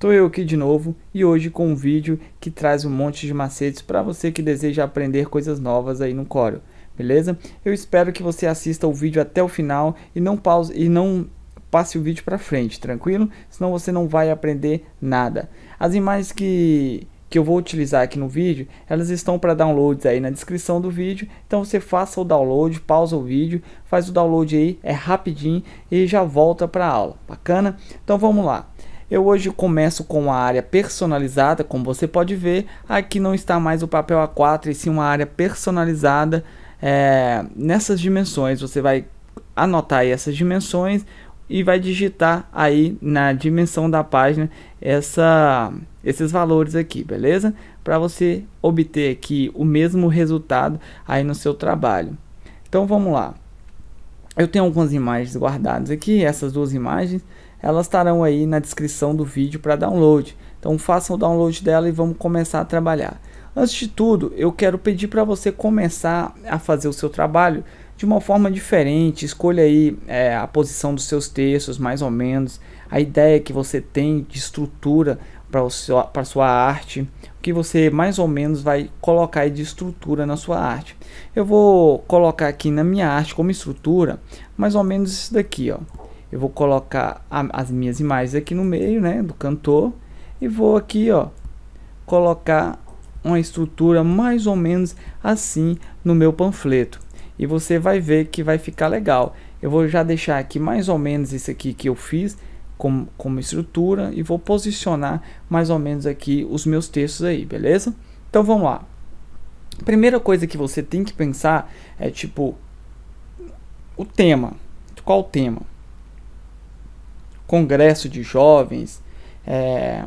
Estou eu aqui de novo e hoje com um vídeo que traz um monte de macetes para você que deseja aprender coisas novas aí no Corel, beleza? Eu espero que você assista o vídeo até o final e não pause e não passe o vídeo para frente, tranquilo? Senão você não vai aprender nada. As imagens que que eu vou utilizar aqui no vídeo, elas estão para downloads aí na descrição do vídeo. Então você faça o download, pausa o vídeo, faz o download aí, é rapidinho e já volta para a aula. Bacana? Então vamos lá. Eu hoje começo com a área personalizada, como você pode ver, aqui não está mais o papel A4 e sim uma área personalizada é, nessas dimensões. Você vai anotar aí essas dimensões e vai digitar aí na dimensão da página essa, esses valores aqui, beleza? Para você obter aqui o mesmo resultado aí no seu trabalho. Então vamos lá. Eu tenho algumas imagens guardadas aqui, essas duas imagens elas estarão aí na descrição do vídeo para download. Então façam o download dela e vamos começar a trabalhar. Antes de tudo, eu quero pedir para você começar a fazer o seu trabalho de uma forma diferente. Escolha aí é, a posição dos seus textos, mais ou menos, a ideia que você tem de estrutura para a sua arte, o que você mais ou menos vai colocar de estrutura na sua arte. Eu vou colocar aqui na minha arte como estrutura mais ou menos isso daqui, ó eu vou colocar a, as minhas imagens aqui no meio, né, do cantor, e vou aqui, ó, colocar uma estrutura mais ou menos assim no meu panfleto. E você vai ver que vai ficar legal. Eu vou já deixar aqui mais ou menos isso aqui que eu fiz como, como estrutura e vou posicionar mais ou menos aqui os meus textos aí, beleza? Então vamos lá. Primeira coisa que você tem que pensar é tipo o tema. Qual o tema? congresso de jovens, é,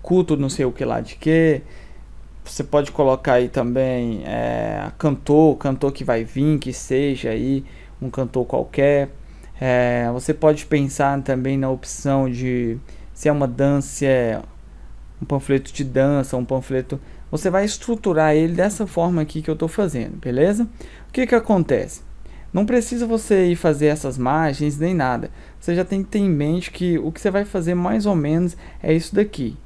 culto não sei o que lá de que. Você pode colocar aí também é, cantor, cantor que vai vir, que seja aí um cantor qualquer. É, você pode pensar também na opção de se é uma dança, é um panfleto de dança, um panfleto. Você vai estruturar ele dessa forma aqui que eu estou fazendo, beleza? O que, que acontece? Não precisa você ir fazer essas margens nem nada. Você já tem que ter em mente que o que você vai fazer mais ou menos é isso daqui.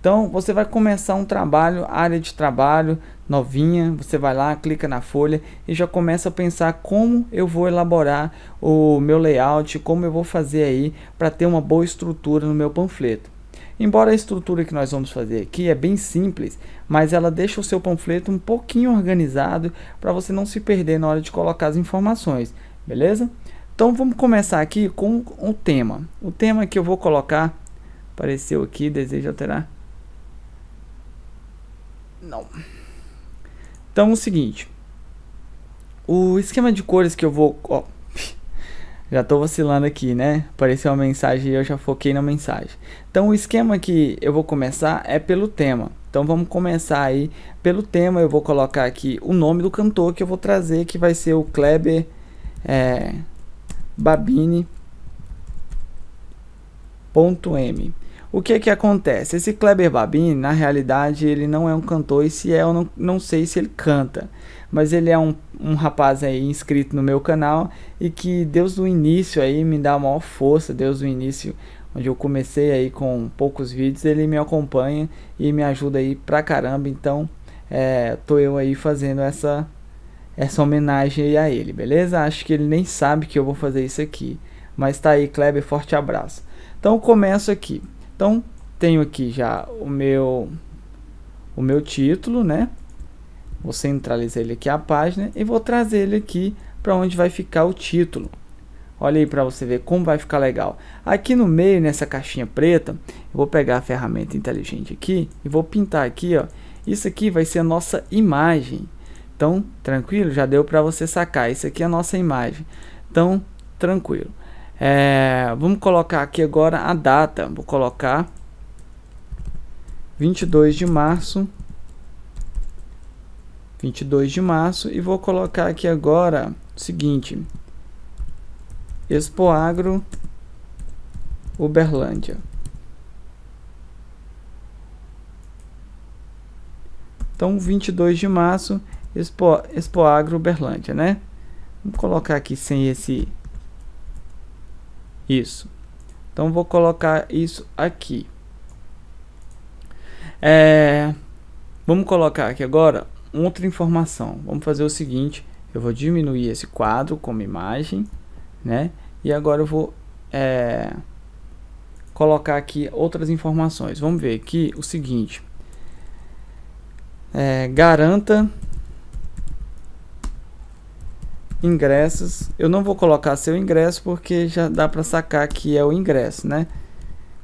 Então você vai começar um trabalho, área de trabalho novinha, você vai lá, clica na folha e já começa a pensar como eu vou elaborar o meu layout, como eu vou fazer aí para ter uma boa estrutura no meu panfleto. Embora a estrutura que nós vamos fazer aqui é bem simples, mas ela deixa o seu panfleto um pouquinho organizado para você não se perder na hora de colocar as informações, beleza? Então vamos começar aqui com o tema. O tema que eu vou colocar apareceu aqui, Deseja alterar. Não. Então é o seguinte, o esquema de cores que eu vou ó, já tô vacilando aqui, né? Apareceu uma mensagem e eu já foquei na mensagem. Então o esquema que eu vou começar é pelo tema. Então vamos começar aí pelo tema. Eu vou colocar aqui o nome do cantor que eu vou trazer, que vai ser o Kleber é, Babini. M. O que que acontece? Esse Kleber Babini, na realidade, ele não é um cantor e se é, eu não, não sei se ele canta mas ele é um, um rapaz aí inscrito no meu canal e que Deus do início aí me dá a maior força, Deus do início, onde eu comecei aí com poucos vídeos, ele me acompanha e me ajuda aí pra caramba, então é, tô eu aí fazendo essa, essa homenagem a ele, beleza? Acho que ele nem sabe que eu vou fazer isso aqui, mas tá aí Kleber, forte abraço. Então começo aqui, então tenho aqui já o meu, o meu título, né? Vou centralizar ele aqui a página e vou trazer ele aqui para onde vai ficar o título. Olha aí para você ver como vai ficar legal. Aqui no meio, nessa caixinha preta, eu vou pegar a ferramenta inteligente aqui e vou pintar aqui, ó. Isso aqui vai ser a nossa imagem. Então, tranquilo? Já deu para você sacar. Isso aqui é a nossa imagem. Então, tranquilo. É, vamos colocar aqui agora a data. Vou colocar 22 de março 22 de março e vou colocar aqui agora o seguinte Expoagro Uberlândia então 22 de março Expo, Expoagro Uberlândia né vamos colocar aqui sem esse isso então vou colocar isso aqui é, vamos colocar aqui agora outra informação. Vamos fazer o seguinte, eu vou diminuir esse quadro como imagem, né? E agora eu vou é, colocar aqui outras informações. Vamos ver aqui o seguinte. É, garanta ingressos. Eu não vou colocar seu ingresso porque já dá para sacar que é o ingresso, né?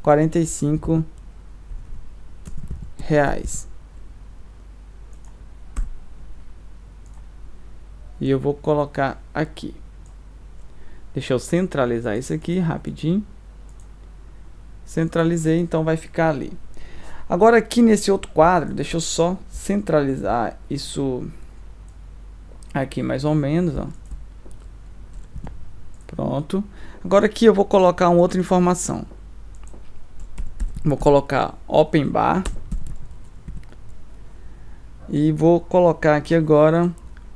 45 reais. E eu vou colocar aqui. Deixa eu centralizar isso aqui rapidinho. Centralizei, então vai ficar ali. Agora aqui nesse outro quadro, deixa eu só centralizar isso aqui mais ou menos, ó. Pronto. Agora aqui eu vou colocar uma outra informação. Vou colocar open bar. E vou colocar aqui agora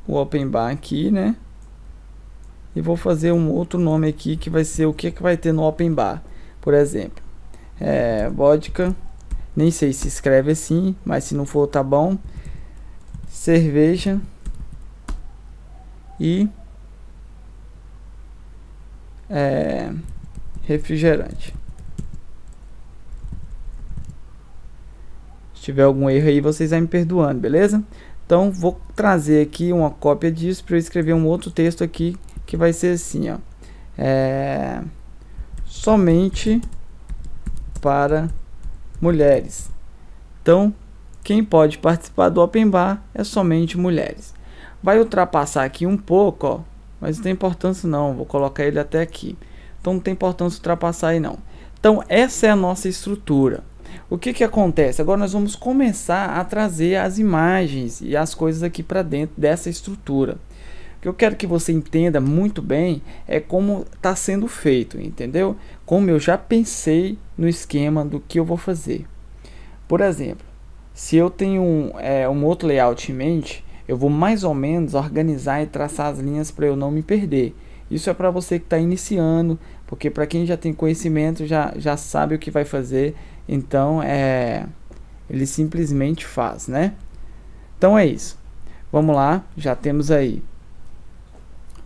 o open bar aqui, né? E vou fazer um outro nome aqui que vai ser o que, que vai ter no open bar, por exemplo. É, vodka, nem sei se escreve assim, mas se não for tá bom. Cerveja e é, refrigerante. Se tiver algum erro aí, vocês vão me perdoando, beleza? Então vou trazer aqui uma cópia disso para eu escrever um outro texto aqui que vai ser assim, ó. É, somente para mulheres. Então, quem pode participar do Open Bar é somente mulheres. Vai ultrapassar aqui um pouco, ó, mas não tem importância não, vou colocar ele até aqui. Então não tem importância ultrapassar aí não. Então essa é a nossa estrutura. O que, que acontece? Agora nós vamos começar a trazer as imagens e as coisas aqui para dentro dessa estrutura. O que eu quero que você entenda muito bem é como está sendo feito, entendeu? Como eu já pensei no esquema do que eu vou fazer. Por exemplo, se eu tenho um, é, um outro layout em mente, eu vou mais ou menos organizar e traçar as linhas para eu não me perder. Isso é para você que está iniciando, porque para quem já tem conhecimento já, já sabe o que vai fazer, então, é, ele simplesmente faz, né? Então é isso. Vamos lá, já temos aí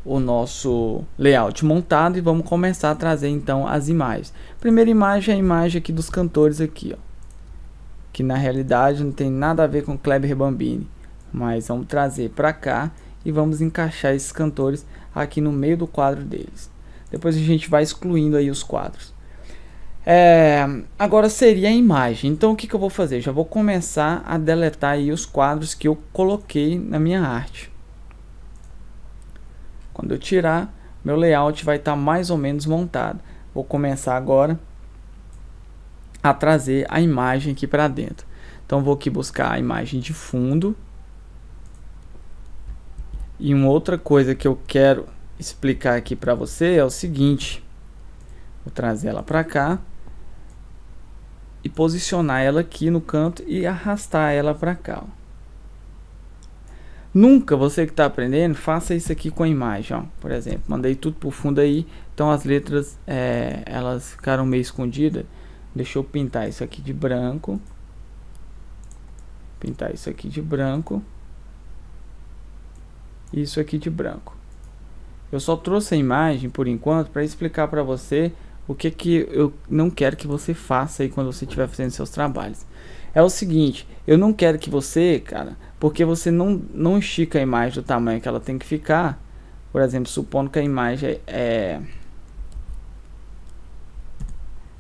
o nosso layout montado e vamos começar a trazer então as imagens. Primeira imagem é a imagem aqui dos cantores aqui, ó. Que na realidade não tem nada a ver com Kleber Bambini, mas vamos trazer para cá e vamos encaixar esses cantores aqui no meio do quadro deles. Depois a gente vai excluindo aí os quadros. É, agora seria a imagem. Então o que, que eu vou fazer? Já vou começar a deletar aí os quadros que eu coloquei na minha arte. Quando eu tirar, meu layout vai estar tá mais ou menos montado. Vou começar agora a trazer a imagem aqui para dentro. Então vou aqui buscar a imagem de fundo. E uma outra coisa que eu quero explicar aqui para você é o seguinte. Vou trazer ela para cá e posicionar ela aqui no canto e arrastar ela para cá. Ó. Nunca você que está aprendendo faça isso aqui com a imagem, ó. por exemplo. Mandei tudo para o fundo aí, então as letras é, elas ficaram meio escondidas. Deixa eu pintar isso aqui de branco. Pintar isso aqui de branco. Isso aqui de branco. Eu só trouxe a imagem por enquanto para explicar para você o que que eu não quero que você faça aí quando você estiver fazendo seus trabalhos. É o seguinte, eu não quero que você, cara, porque você não, não estica a imagem do tamanho que ela tem que ficar. Por exemplo, supondo que a imagem é...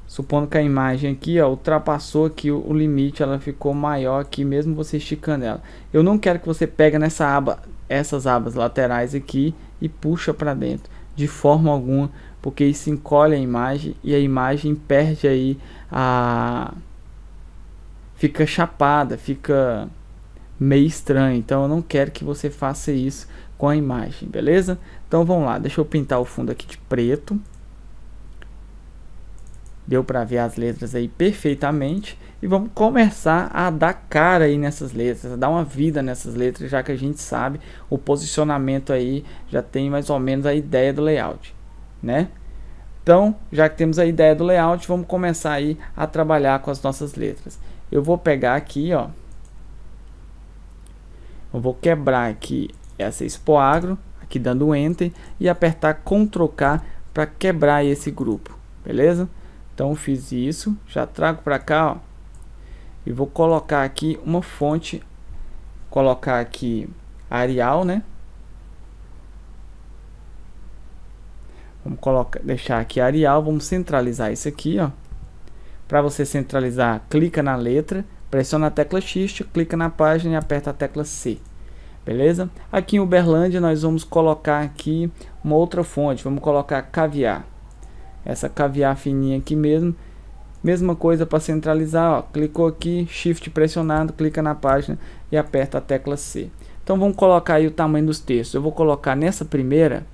Supondo que a imagem aqui ó, ultrapassou aqui o, limite, ela ficou maior aqui, mesmo você esticando ela. Eu não quero que você pegue nessa aba, essas abas laterais aqui e puxa para dentro. De forma alguma, porque isso encolhe a imagem e a imagem perde aí a fica chapada, fica meio estranho. Então eu não quero que você faça isso com a imagem, beleza? Então vamos lá, deixa eu pintar o fundo aqui de preto. Deu para ver as letras aí perfeitamente e vamos começar a dar cara aí nessas letras, a dar uma vida nessas letras, já que a gente sabe o posicionamento aí, já tem mais ou menos a ideia do layout né? Então, já que temos a ideia do layout, vamos começar aí a trabalhar com as nossas letras. Eu vou pegar aqui, ó. Eu vou quebrar aqui essa expo agro, aqui dando enter e apertar Ctrl K para quebrar esse grupo, beleza? Então fiz isso, já trago para cá, ó. E vou colocar aqui uma fonte, colocar aqui Arial, né? Vamos colocar, deixar aqui Arial, vamos centralizar isso aqui, ó. Para você centralizar, clica na letra, pressiona a tecla X, clica na página e aperta a tecla C. Beleza? Aqui em Uberlândia nós vamos colocar aqui uma outra fonte, vamos colocar caviar. Essa caviar fininha aqui mesmo. Mesma coisa para centralizar, ó, clicou aqui, shift pressionado, clica na página e aperta a tecla C. Então vamos colocar aí o tamanho dos textos. Eu vou colocar nessa primeira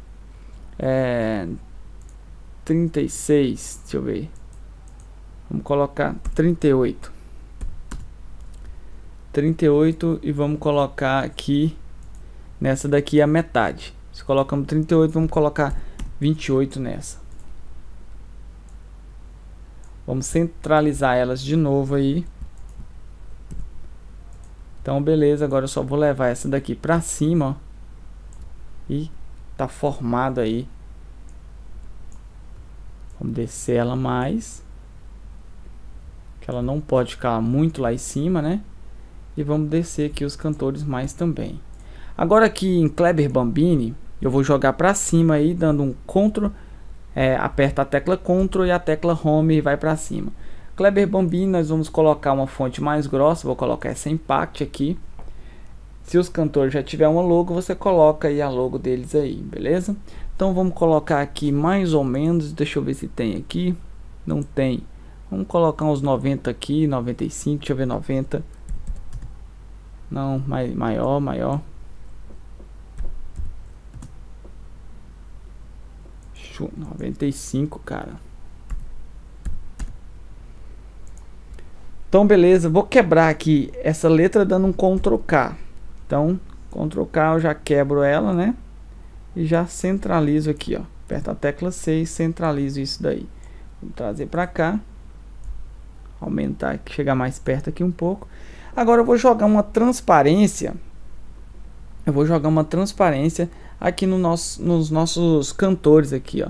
é, 36, deixa eu ver. Vamos colocar 38. 38 e vamos colocar aqui nessa daqui é a metade. Se colocamos 38, vamos colocar 28 nessa. Vamos centralizar elas de novo aí. Então, beleza, agora eu só vou levar essa daqui para cima, ó, E tá formado aí. Vamos descer ela mais. Que ela não pode ficar muito lá em cima, né? E vamos descer aqui os cantores mais também. Agora aqui em Kleber Bambini, eu vou jogar para cima aí, dando um CTRL, é, aperta a tecla CTRL e a tecla HOME e vai para cima. Kleber Bambini, nós vamos colocar uma fonte mais grossa, vou colocar essa Impact aqui. Se os cantores já tiver uma logo, você coloca aí a logo deles aí, beleza? Então vamos colocar aqui mais ou menos, deixa eu ver se tem aqui. Não tem. Vamos colocar uns 90 aqui, 95, deixa eu ver 90. Não, mai, maior, maior. Show, 95, cara. Então beleza, vou quebrar aqui essa letra dando um Ctrl K. Então, Ctrl K eu já quebro ela, né? E já centralizo aqui, ó. Aperta a tecla C e centralizo isso daí. Vou trazer para cá. Aumentar, chegar mais perto aqui um pouco. Agora eu vou jogar uma transparência. Eu vou jogar uma transparência aqui no nosso, nos nossos cantores aqui, ó.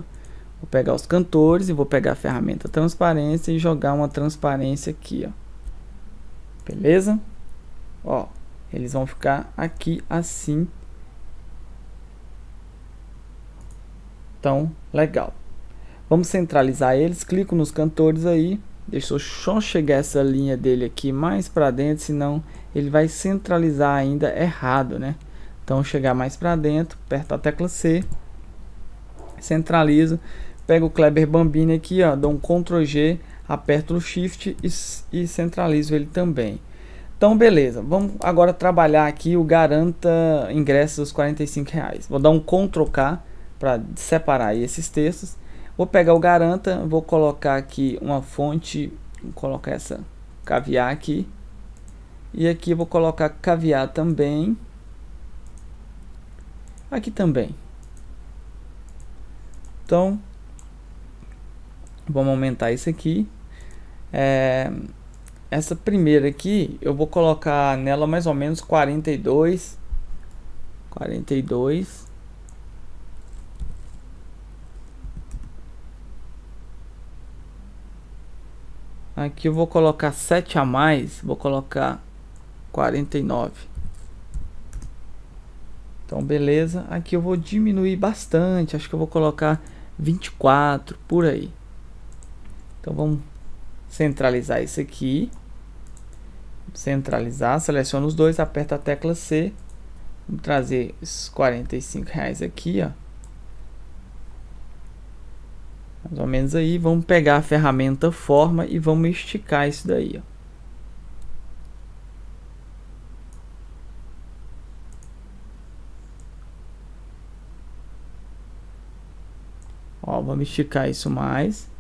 Vou pegar os cantores e vou pegar a ferramenta transparência e jogar uma transparência aqui, ó. Beleza? Ó, eles vão ficar aqui assim. Então, legal. Vamos centralizar eles. Clico nos cantores aí. Deixa eu só chegar essa linha dele aqui mais para dentro, senão ele vai centralizar ainda errado, né? Então, chegar mais para dentro, aperta a tecla C, centralizo, pego o Kleber Bambini aqui, ó, dou um Ctrl G, aperto o Shift e, e centralizo ele também. Então, beleza. Vamos agora trabalhar aqui o garanta ingressos dos 45 reais. Vou dar um Ctrl K para separar esses textos. Vou pegar o garanta, vou colocar aqui uma fonte, vou colocar essa caviar aqui. E aqui vou colocar caviar também. Aqui também. Então, vamos aumentar isso aqui. É, essa primeira aqui, eu vou colocar nela mais ou menos 42. 42. Aqui eu vou colocar 7 a mais, vou colocar 49. Então beleza, aqui eu vou diminuir bastante, acho que eu vou colocar 24 por aí. Então vamos centralizar isso aqui centralizar, seleciona os dois, aperta a tecla C, vou trazer os 45 reais aqui, ó. Mais ou menos aí, vamos pegar a ferramenta forma e vamos esticar isso daí, ó. Ó, vamos esticar isso mais.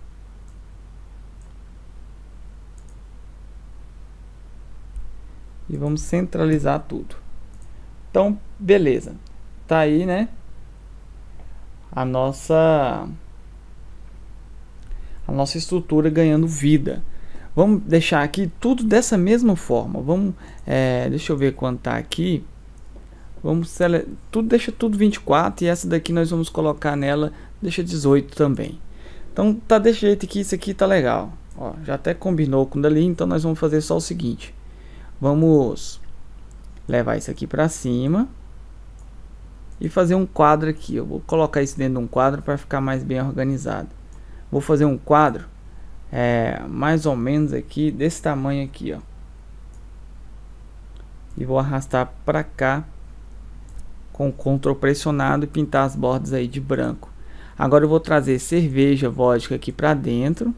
E vamos centralizar tudo. Então, beleza. Tá aí, né? A nossa a nossa estrutura ganhando vida. Vamos deixar aqui tudo dessa mesma forma. Vamos, é, deixa eu ver quanto tá aqui. Vamos sele... tudo deixa tudo 24 e essa daqui nós vamos colocar nela deixa 18 também. Então tá desse jeito que isso aqui tá legal. Ó, já até combinou com dali, então nós vamos fazer só o seguinte. Vamos levar isso aqui para cima e fazer um quadro aqui. Eu vou colocar isso dentro de um quadro para ficar mais bem organizado. Vou fazer um quadro é, mais ou menos aqui desse tamanho aqui, ó. E vou arrastar para cá com o Ctrl pressionado e pintar as bordas aí de branco. Agora eu vou trazer cerveja, vodka aqui para dentro.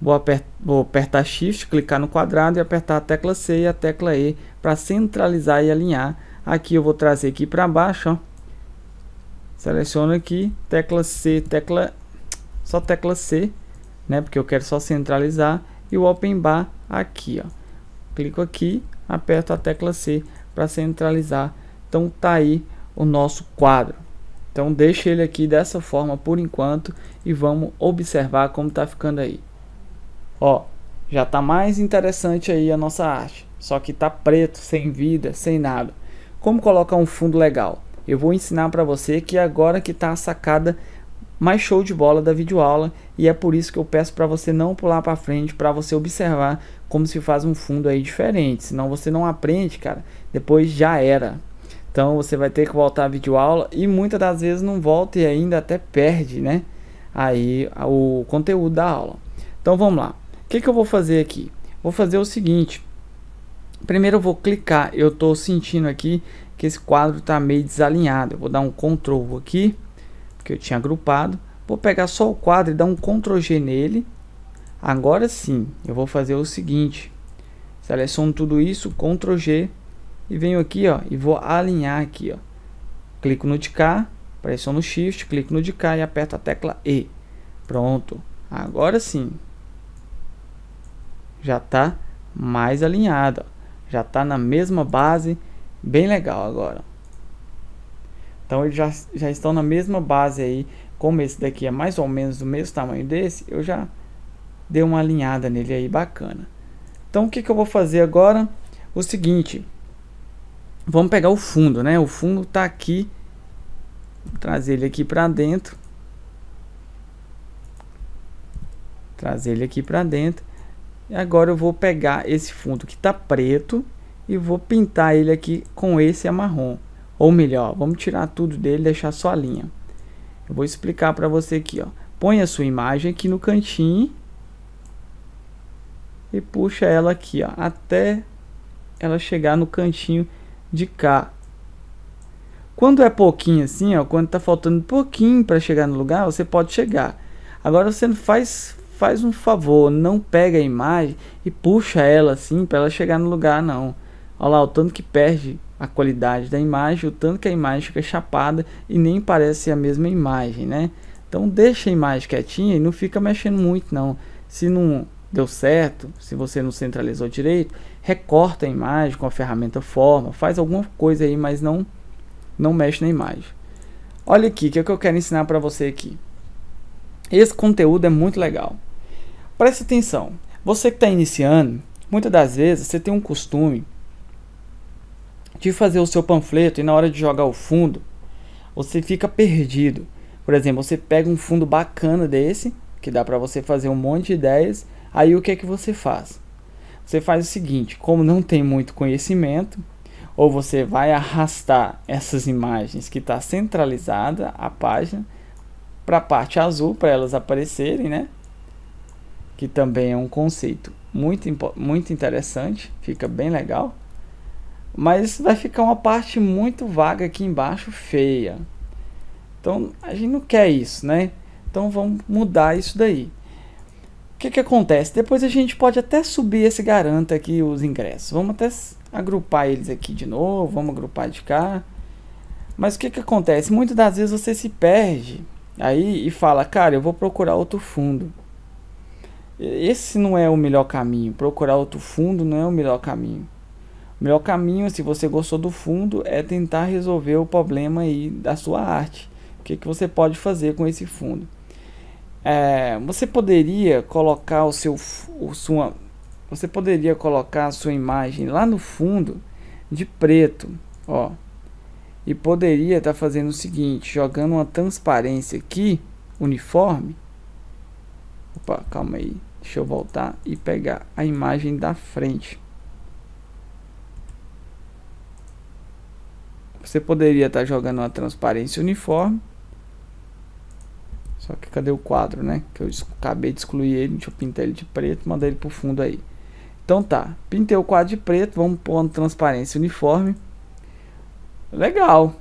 Vou, vou apertar Shift, clicar no quadrado e apertar a tecla C e a tecla E para centralizar e alinhar. Aqui eu vou trazer aqui para baixo, ó. Seleciono aqui, tecla C, tecla só tecla C, né? Porque eu quero só centralizar e o open bar aqui, ó. Clico aqui, aperto a tecla C para centralizar. Então tá aí o nosso quadro. Então deixa ele aqui dessa forma por enquanto e vamos observar como tá ficando aí. Ó, já tá mais interessante aí a nossa arte, só que tá preto, sem vida, sem nada. Como colocar um fundo legal? Eu vou ensinar para você que é agora que tá a sacada mais show de bola da videoaula e é por isso que eu peço para você não pular para frente, para você observar como se faz um fundo aí diferente, senão você não aprende, cara. Depois já era. Então você vai ter que voltar a videoaula e muitas das vezes não volta e ainda até perde, né? Aí o conteúdo da aula. Então vamos lá. O que, que eu vou fazer aqui? Vou fazer o seguinte. Primeiro eu vou clicar. Eu estou sentindo aqui que esse quadro está meio desalinhado. Eu vou dar um CTRL aqui, que eu tinha agrupado. Vou pegar só o quadro e dar um CTRL G nele. Agora sim, eu vou fazer o seguinte. Seleciono tudo isso, CTRL G. E venho aqui ó, e vou alinhar aqui. Ó. Clico no de cá, pressiono Shift, clico no de cá e aperto a tecla E. Pronto. Agora sim, já está mais alinhado, ó. já está na mesma base, bem legal agora. Então eles já, já estão na mesma base aí, como esse daqui é mais ou menos do mesmo tamanho desse, eu já dei uma alinhada nele aí bacana. Então o que, que eu vou fazer agora? O seguinte, vamos pegar o fundo, né? O fundo está aqui, vou trazer ele aqui para dentro. Trazer ele aqui para dentro e agora eu vou pegar esse fundo que está preto e vou pintar ele aqui com esse marrom. Ou melhor, vamos tirar tudo dele deixar só a linha. Eu vou explicar para você aqui. Ó. Põe a sua imagem aqui no cantinho e puxa ela aqui ó, até ela chegar no cantinho de cá. Quando é pouquinho assim, ó, quando tá faltando pouquinho para chegar no lugar, você pode chegar. Agora você não faz faz um favor, não pega a imagem e puxa ela assim para ela chegar no lugar, não. Olha lá o tanto que perde a qualidade da imagem, o tanto que a imagem fica chapada e nem parece a mesma imagem, né? Então deixa a imagem quietinha e não fica mexendo muito não. Se não deu certo, se você não centralizou direito, recorta a imagem com a ferramenta forma, faz alguma coisa aí, mas não não mexe na imagem. Olha aqui, que é o que eu quero ensinar para você aqui. Esse conteúdo é muito legal. Preste atenção. Você que está iniciando, muitas das vezes você tem um costume de fazer o seu panfleto e na hora de jogar o fundo, você fica perdido. Por exemplo, você pega um fundo bacana desse, que dá para você fazer um monte de ideias, aí o que é que você faz? Você faz o seguinte, como não tem muito conhecimento, ou você vai arrastar essas imagens que está centralizada a página para a parte azul, para elas aparecerem, né? que também é um conceito muito, muito interessante, fica bem legal. Mas vai ficar uma parte muito vaga aqui embaixo, feia. Então a gente não quer isso, né? Então vamos mudar isso daí. O que, que acontece? Depois a gente pode até subir esse garanta aqui, os ingressos. Vamos até agrupar eles aqui de novo, vamos agrupar de cá. Mas o que, que acontece? Muitas das vezes você se perde aí e fala, cara, eu vou procurar outro fundo. Esse não é o melhor caminho. Procurar outro fundo não é o melhor caminho. O melhor caminho, se você gostou do fundo, é tentar resolver o problema aí da sua arte. O que, que você pode fazer com esse fundo? É, você poderia colocar o seu, o sua, você poderia colocar a sua imagem lá no fundo de preto, ó, e poderia estar tá fazendo o seguinte, jogando uma transparência aqui uniforme Opa, calma aí. Deixa eu voltar e pegar a imagem da frente. Você poderia estar tá jogando uma transparência uniforme. Só que cadê o quadro, né? Que eu acabei de excluir ele. Deixa eu pintar ele de preto. Mandar ele pro fundo aí. Então tá. Pintei o quadro de preto. Vamos pôr uma transparência uniforme. Legal.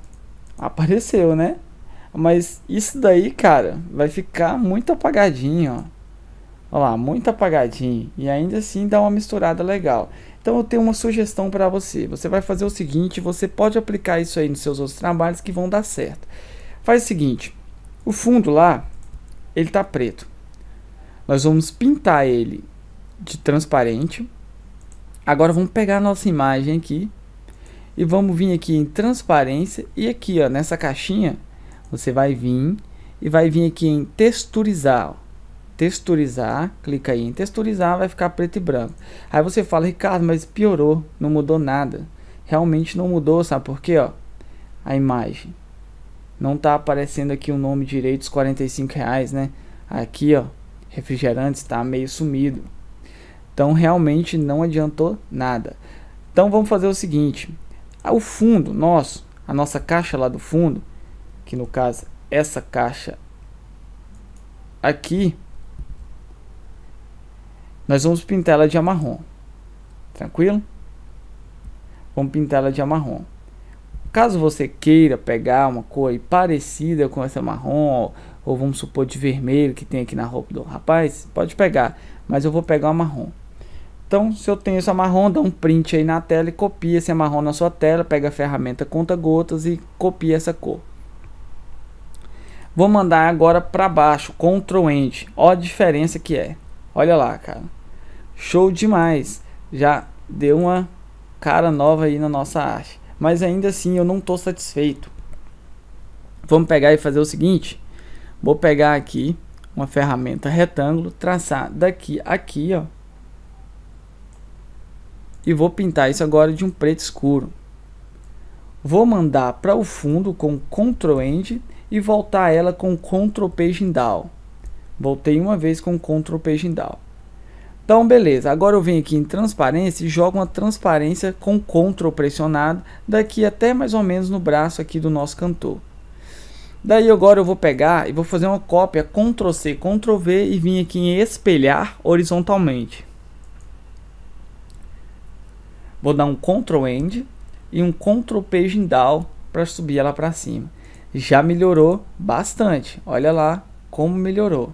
Apareceu, né? Mas isso daí, cara, vai ficar muito apagadinho, ó. Olha lá, muito apagadinho e ainda assim dá uma misturada legal. Então eu tenho uma sugestão para você. Você vai fazer o seguinte, você pode aplicar isso aí nos seus outros trabalhos que vão dar certo. Faz o seguinte, o fundo lá, ele tá preto. Nós vamos pintar ele de transparente. Agora vamos pegar a nossa imagem aqui e vamos vir aqui em transparência e aqui, ó, nessa caixinha, você vai vir e vai vir aqui em texturizar. Ó texturizar, clica aí em texturizar, vai ficar preto e branco. Aí você fala, Ricardo, mas piorou, não mudou nada. Realmente não mudou, sabe por quê? Ó, a imagem. Não tá aparecendo aqui o nome direito, os 45 reais, né? Aqui, ó, refrigerante está meio sumido. Então, realmente não adiantou nada. Então, vamos fazer o seguinte. O fundo nosso, a nossa caixa lá do fundo, que no caso, essa caixa aqui, nós vamos pintar ela de amarrom. Tranquilo? Vamos pintar ela de amarrom. Caso você queira pegar uma cor parecida com essa marrom, ou vamos supor de vermelho que tem aqui na roupa do rapaz, pode pegar, mas eu vou pegar uma marrom. Então, se eu tenho essa marrom, dá um print aí na tela e copia esse marrom na sua tela, pega a ferramenta conta gotas e copia essa cor. Vou mandar agora para baixo, Ctrl End. Olha a diferença que é. Olha lá, cara. Show demais! Já deu uma cara nova aí na nossa arte. Mas ainda assim eu não estou satisfeito. Vamos pegar e fazer o seguinte. Vou pegar aqui uma ferramenta retângulo, traçar daqui aqui, ó. E vou pintar isso agora de um preto escuro. Vou mandar para o fundo com Ctrl End e voltar ela com Ctrl Page Down. Voltei uma vez com Ctrl Page Down. Então, beleza. Agora eu venho aqui em transparência e jogo uma transparência com CTRL pressionado daqui até mais ou menos no braço aqui do nosso cantor. Daí agora eu vou pegar e vou fazer uma cópia C, Ctrl V e vim aqui em espelhar horizontalmente. Vou dar um Ctrl End e um Ctrl Page Down para subir ela para cima. Já melhorou bastante. Olha lá como melhorou.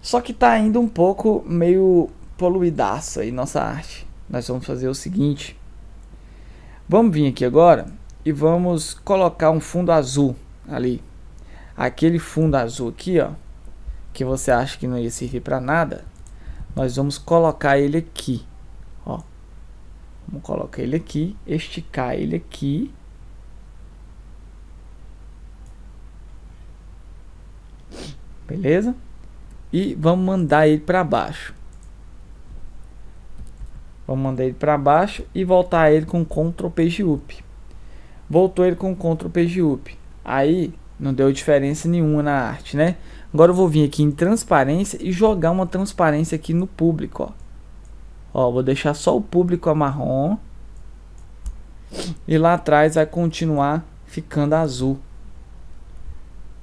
Só que tá ainda um pouco meio poluidaça aí nossa arte. Nós vamos fazer o seguinte. Vamos vir aqui agora e vamos colocar um fundo azul ali. Aquele fundo azul aqui, ó, que você acha que não ia servir para nada, nós vamos colocar ele aqui, ó. Vamos colocar ele aqui, esticar ele aqui. Beleza? E vamos mandar ele para baixo. Vou mandar ele para baixo e voltar ele com Ctrl Page Up. Voltou ele com Ctrl Page Up. Aí não deu diferença nenhuma na arte, né? Agora eu vou vir aqui em transparência e jogar uma transparência aqui no público, ó. ó vou deixar só o público a marrom. E lá atrás vai continuar ficando azul.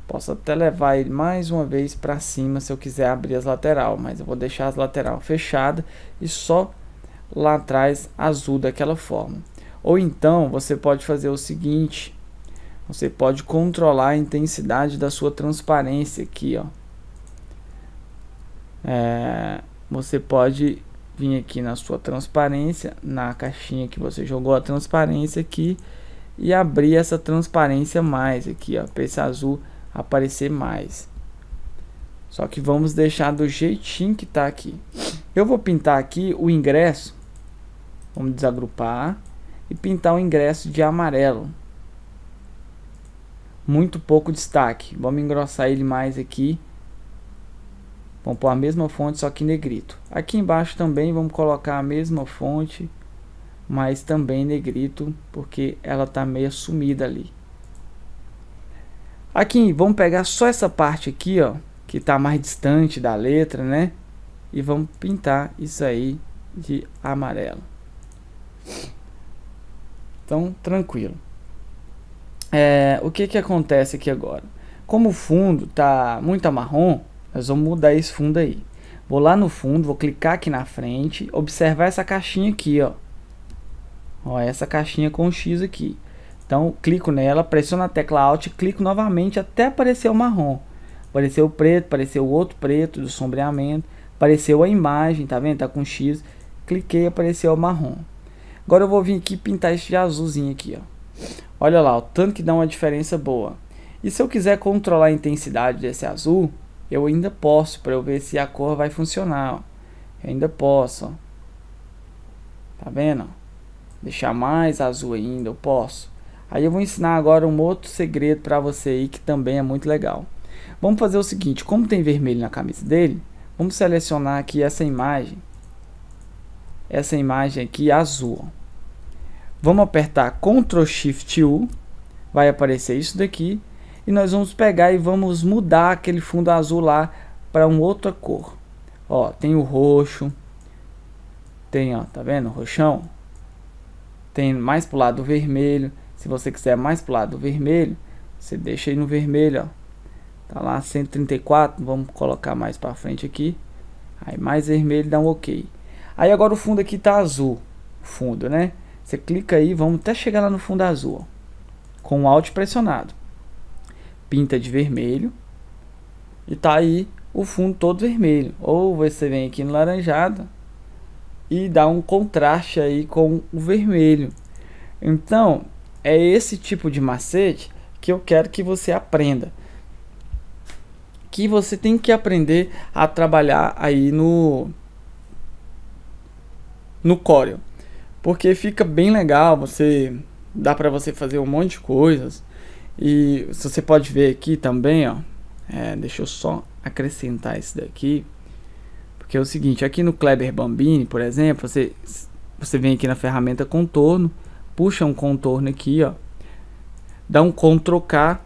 Posso até levar ele mais uma vez para cima se eu quiser abrir as lateral, mas eu vou deixar as lateral fechada e só lá atrás azul daquela forma. Ou então você pode fazer o seguinte, você pode controlar a intensidade da sua transparência aqui, ó. É, você pode vir aqui na sua transparência, na caixinha que você jogou a transparência aqui e abrir essa transparência mais aqui, ó, para esse azul aparecer mais. Só que vamos deixar do jeitinho que tá aqui. Eu vou pintar aqui o ingresso. Vamos desagrupar e pintar o ingresso de amarelo. Muito pouco destaque. Vamos engrossar ele mais aqui. Vamos pôr a mesma fonte, só que negrito. Aqui embaixo também vamos colocar a mesma fonte, mas também negrito, porque ela está meio sumida ali. Aqui, vamos pegar só essa parte aqui, ó, que está mais distante da letra, né? e vamos pintar isso aí de amarelo. Então, tranquilo. É, o que que acontece aqui agora? Como o fundo tá muito marrom, nós vamos mudar esse fundo aí. Vou lá no fundo, vou clicar aqui na frente, observar essa caixinha aqui, ó. Ó, essa caixinha com um X aqui. Então, clico nela, pressiono a tecla Alt, clico novamente até aparecer o marrom. Apareceu o preto, apareceu o outro preto do sombreamento. Apareceu a imagem, tá vendo? Tá com X. Cliquei, apareceu o marrom. Agora eu vou vir aqui pintar este de azulzinho aqui, ó. Olha lá, o tanto que dá uma diferença boa. E se eu quiser controlar a intensidade desse azul, eu ainda posso, para eu ver se a cor vai funcionar, ó. Eu ainda posso, ó. Tá vendo? Deixar mais azul ainda, eu posso. Aí eu vou ensinar agora um outro segredo para você aí que também é muito legal. Vamos fazer o seguinte, como tem vermelho na camisa dele, Vamos selecionar aqui essa imagem. Essa imagem aqui azul. Vamos apertar Ctrl Shift U. Vai aparecer isso daqui. E nós vamos pegar e vamos mudar aquele fundo azul lá para uma outra cor. Ó, tem o roxo. Tem, ó, tá vendo? Roxão. Tem mais pro lado vermelho. Se você quiser mais pro lado vermelho, você deixa aí no vermelho, ó Tá lá 134, vamos colocar mais para frente aqui. Aí mais vermelho dá um OK. Aí agora o fundo aqui tá azul, fundo, né? Você clica aí, vamos até chegar lá no fundo azul, ó, com o Alt pressionado. Pinta de vermelho e tá aí o fundo todo vermelho. Ou você vem aqui no laranjado e dá um contraste aí com o vermelho. Então, é esse tipo de macete que eu quero que você aprenda que você tem que aprender a trabalhar aí no no Corel, porque fica bem legal, você dá para você fazer um monte de coisas. E você pode ver aqui também, ó, é, deixa eu só acrescentar esse daqui, porque é o seguinte, aqui no Kleber Bambini, por exemplo, você você vem aqui na ferramenta contorno, puxa um contorno aqui, ó, dá um Ctrl K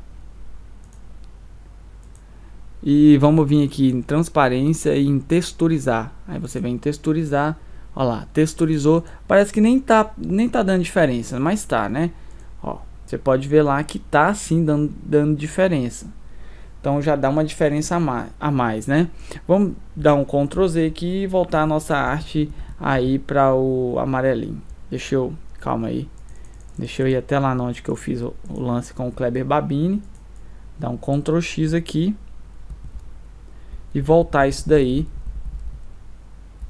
e vamos vir aqui em transparência e em texturizar. Aí você vem em texturizar. Olha lá, texturizou. Parece que nem tá, nem tá dando diferença, mas tá, né? Ó, você pode ver lá que tá sim dando, dando diferença. Então já dá uma diferença a mais, a mais, né? Vamos dar um Ctrl Z aqui e voltar a nossa arte aí para o amarelinho. Deixa eu, calma aí. Deixa eu ir até lá onde que eu fiz o, o lance com o Kleber Babini. Dá um Ctrl X aqui e voltar isso daí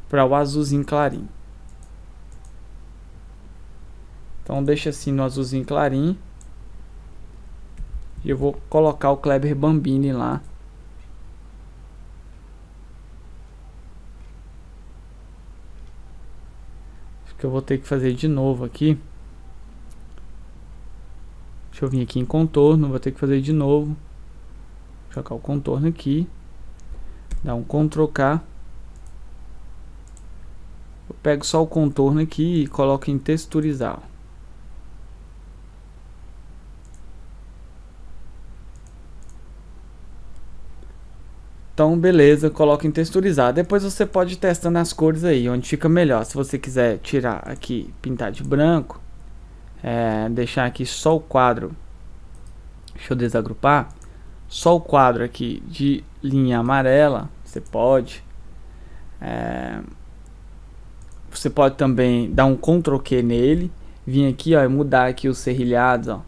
para o azulzinho clarinho. Então deixa assim no azulzinho clarinho. E eu vou colocar o Kleber Bambini lá. Acho que eu vou ter que fazer de novo aqui. Deixa eu vir aqui em contorno, vou ter que fazer de novo. Vou colocar o contorno aqui dá um Ctrl K. Eu pego só o contorno aqui e coloco em texturizar. Então, beleza, coloque em texturizar. Depois você pode ir testando as cores aí, onde fica melhor. Se você quiser tirar aqui, pintar de branco, é, deixar aqui só o quadro. Deixa eu desagrupar só o quadro aqui de linha amarela, você pode. É, você pode também dar um Ctrl Q nele, vir aqui ó, e mudar aqui os serrilhados. Ó.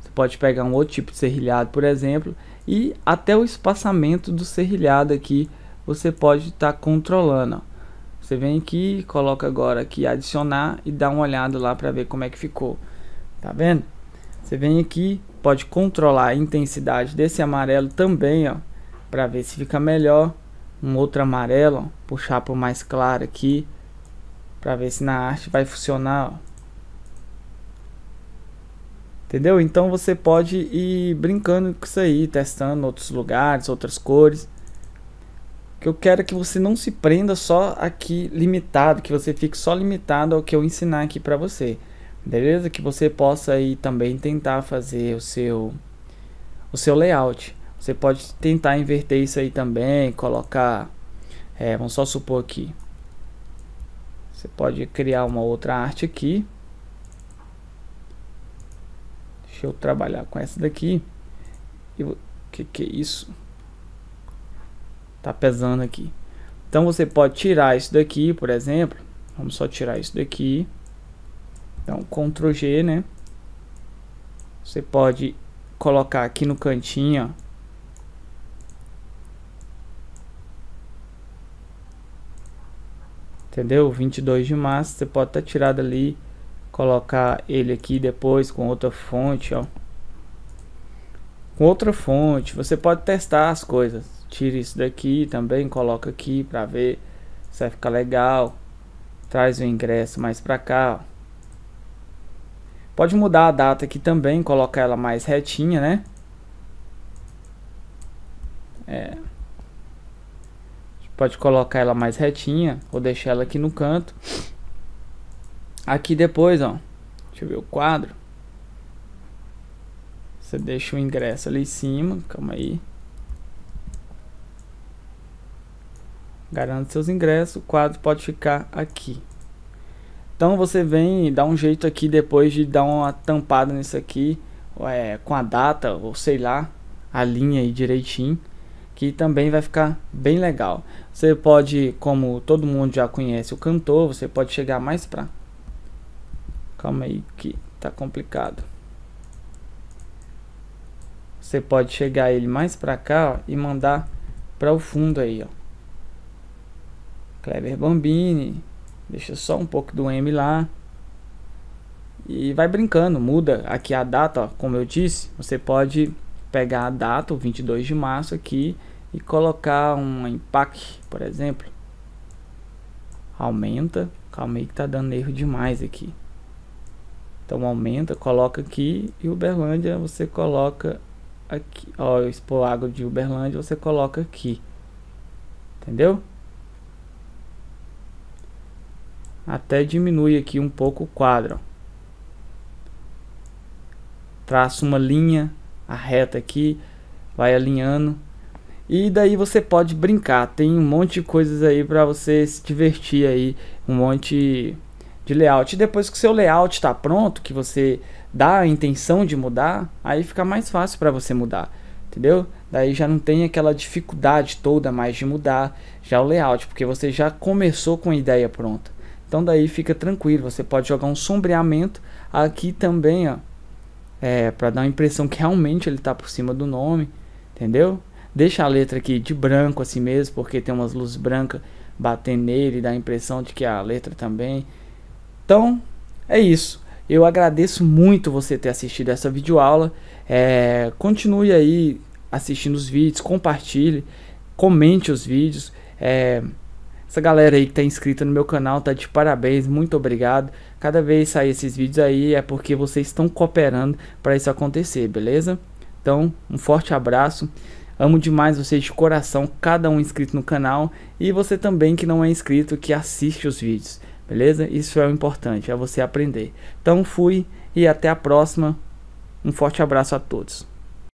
Você pode pegar um outro tipo de serrilhado, por exemplo, e até o espaçamento do serrilhado aqui você pode estar tá controlando. Ó. Você vem aqui, coloca agora aqui adicionar e dá uma olhada lá para ver como é que ficou. Tá vendo? Você vem aqui, pode controlar a intensidade desse amarelo também, ó, para ver se fica melhor. Um outro amarelo, ó, puxar para o mais claro aqui, para ver se na arte vai funcionar, ó. Entendeu? Então você pode ir brincando com isso aí, testando outros lugares, outras cores. que eu quero que você não se prenda só aqui limitado, que você fique só limitado ao que eu ensinar aqui para você beleza? Que você possa aí também tentar fazer o seu o seu layout. Você pode tentar inverter isso aí também, colocar, é, vamos só supor aqui. Você pode criar uma outra arte aqui. Deixa eu trabalhar com essa daqui. o que que é isso? Tá pesando aqui. Então você pode tirar isso daqui, por exemplo. Vamos só tirar isso daqui. Então, Ctrl G, né? Você pode colocar aqui no cantinho, ó. Entendeu? 22 de massa, você pode estar tá tirado ali, colocar ele aqui depois com outra fonte, ó. Com outra fonte, você pode testar as coisas. Tira isso daqui também, coloca aqui para ver se vai ficar legal. Traz o ingresso mais para cá, ó. Pode mudar a data aqui também, colocar ela mais retinha, né? É. Pode colocar ela mais retinha ou deixar ela aqui no canto. Aqui depois, ó. Deixa eu ver o quadro. Você deixa o ingresso ali em cima, calma aí. Garante seus ingressos, o quadro pode ficar aqui. Então você vem e dá um jeito aqui depois de dar uma tampada nisso aqui é, com a data ou sei lá a linha aí direitinho que também vai ficar bem legal. Você pode, como todo mundo já conhece o cantor, você pode chegar mais pra... Calma aí que tá complicado. Você pode chegar ele mais pra cá ó, e mandar para o fundo aí, ó. Kleber Bambini, Deixa só um pouco do M lá. E vai brincando, muda aqui a data, ó, como eu disse, você pode pegar a data, o 22 de março aqui, e colocar um empaque, por exemplo. Aumenta, calma aí que tá dando erro demais aqui. Então aumenta, coloca aqui e Uberlândia você coloca aqui. Ó, eu expor água de Uberlândia, você coloca aqui. Entendeu? até diminui aqui um pouco o quadro. Traça uma linha, a reta aqui, vai alinhando. E daí você pode brincar, tem um monte de coisas aí para você se divertir aí, um monte de layout. E depois que o seu layout está pronto, que você dá a intenção de mudar, aí fica mais fácil para você mudar, entendeu? Daí já não tem aquela dificuldade toda mais de mudar já o layout, porque você já começou com a ideia pronta. Então daí fica tranquilo, você pode jogar um sombreamento aqui também, ó. É, para dar a impressão que realmente ele tá por cima do nome, entendeu? Deixa a letra aqui de branco assim mesmo, porque tem umas luzes brancas batendo nele, dá a impressão de que a letra também. Então, é isso. Eu agradeço muito você ter assistido essa videoaula. É, continue aí assistindo os vídeos, compartilhe, comente os vídeos. É, essa galera aí que tá inscrita no meu canal tá de parabéns, muito obrigado. Cada vez sair esses vídeos aí é porque vocês estão cooperando para isso acontecer, beleza? Então, um forte abraço. Amo demais vocês de coração, cada um inscrito no canal e você também que não é inscrito que assiste os vídeos, beleza? Isso é o importante, é você aprender. Então fui e até a próxima. Um forte abraço a todos.